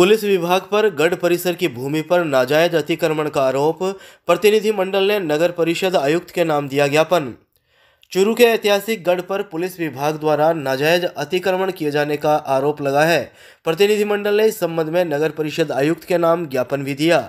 police विभाग पर गढ़ परिसर की भूमि पर नाजायज अतिक्रमण का आरोप प्रतिनिधिमंडल ने नगर परिषद आयुक्त के नाम दिया ज्ञापन चुरू के ऐतिहासिक गढ़ पर पुलिस विभाग द्वारा नाजायज अतिक्रमण किए जाने का आरोप लगा है प्रतिनिधिमंडल ने इस संबंध में नगर परिषद आयुक्त के नाम ज्ञापन भी दिया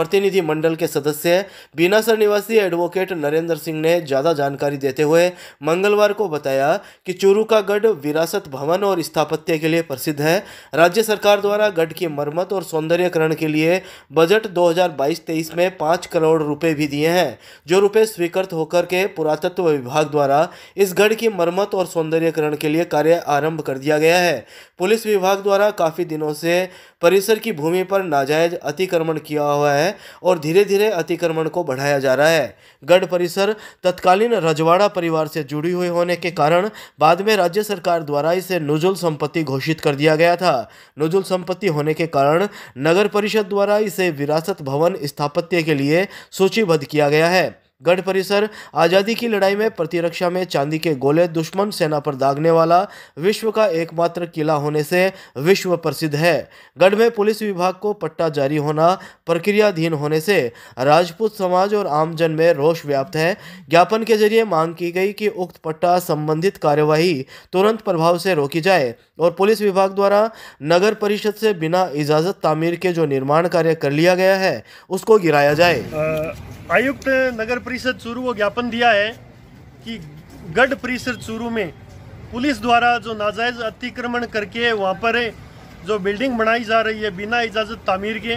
प्रतिनिधि मंडल के सदस्य बीनासर निवासी एडवोकेट नरेंद्र सिंह ने ज़्यादा जानकारी देते हुए मंगलवार को बताया कि चूरू का गढ़ विरासत भवन और स्थापत्य के लिए प्रसिद्ध है राज्य सरकार द्वारा गढ़ की मरम्मत और सौंदर्यकरण के लिए बजट 2022-23 में पाँच करोड़ रुपए भी दिए हैं जो रुपए स्वीकृत होकर के पुरातत्व विभाग द्वारा इस गढ़ की मरम्मत और सौंदर्यकरण के लिए कार्य आरंभ कर दिया गया है पुलिस विभाग द्वारा काफ़ी दिनों से परिसर की भूमि पर नाजायज अतिक्रमण किया हुआ है है और धीरे धीरे अतिक्रमण को बढ़ाया जा रहा है गढ़ परिसर तत्कालीन रजवाड़ा परिवार से जुड़ी हुई होने के कारण बाद में राज्य सरकार द्वारा इसे नुजुल संपत्ति घोषित कर दिया गया था नुजुल संपत्ति होने के कारण नगर परिषद द्वारा इसे विरासत भवन स्थापत्य के लिए सूचीबद्ध किया गया है गढ़ परिसर आज़ादी की लड़ाई में प्रतिरक्षा में चांदी के गोले दुश्मन सेना पर दागने वाला विश्व का एकमात्र किला होने से विश्व प्रसिद्ध है गढ़ में पुलिस विभाग को पट्टा जारी होना प्रक्रियाधीन होने से राजपूत समाज और आमजन में रोष व्याप्त है ज्ञापन के जरिए मांग की गई कि उक्त पट्टा संबंधित कार्यवाही तुरंत प्रभाव से रोकी जाए और पुलिस विभाग द्वारा नगर परिषद से बिना इजाज़त तामीर के जो निर्माण कार्य कर लिया गया है उसको गिराया जाए आयुक्त नगर परिषद चूरू को ज्ञापन दिया है कि गढ़ परिषद चूरू में पुलिस द्वारा जो नाजायज़ अतिक्रमण करके वहाँ पर जो बिल्डिंग बनाई जा रही है बिना इजाज़त तामीर के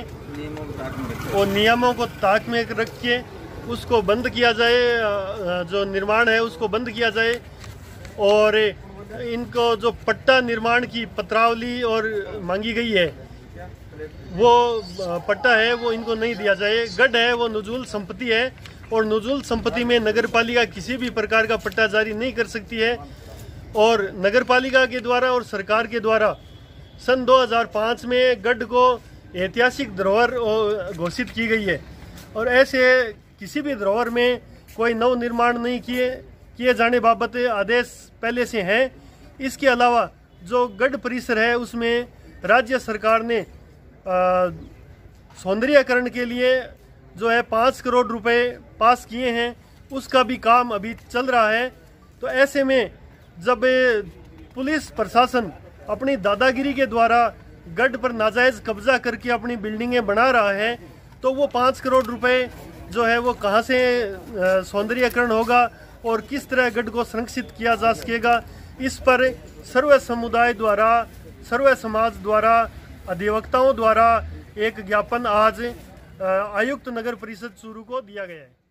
और नियमों को ताक में रख के उसको बंद किया जाए जो निर्माण है उसको बंद किया जाए और इनको जो पट्टा निर्माण की पत्रावली और मांगी गई है वो पट्टा है वो इनको नहीं दिया जाए गढ़ है वो नजूल संपत्ति है और नजूल संपत्ति में नगर पालिका किसी भी प्रकार का पट्टा जारी नहीं कर सकती है और नगर पालिका के द्वारा और सरकार के द्वारा सन 2005 में गढ़ को ऐतिहासिक धरोहर घोषित की गई है और ऐसे किसी भी धरोहर में कोई नव निर्माण नहीं किए किए जाने बाबत आदेश पहले से हैं इसके अलावा जो गढ़ परिसर है उसमें राज्य सरकार ने सौंदर्यकरण के लिए जो है पाँच करोड़ रुपए पास किए हैं उसका भी काम अभी चल रहा है तो ऐसे में जब पुलिस प्रशासन अपनी दादागिरी के द्वारा गढ़ पर नाजायज़ कब्जा करके अपनी बिल्डिंगें बना रहा है तो वो पाँच करोड़ रुपए जो है वो कहाँ से सौंदर्यकरण होगा और किस तरह गढ़ को संरक्षित किया जा सकेगा इस पर सर्व समुदाय द्वारा सर्व समाज द्वारा अधिवक्ताओं द्वारा एक ज्ञापन आज आयुक्त नगर परिषद चूरू को दिया गया है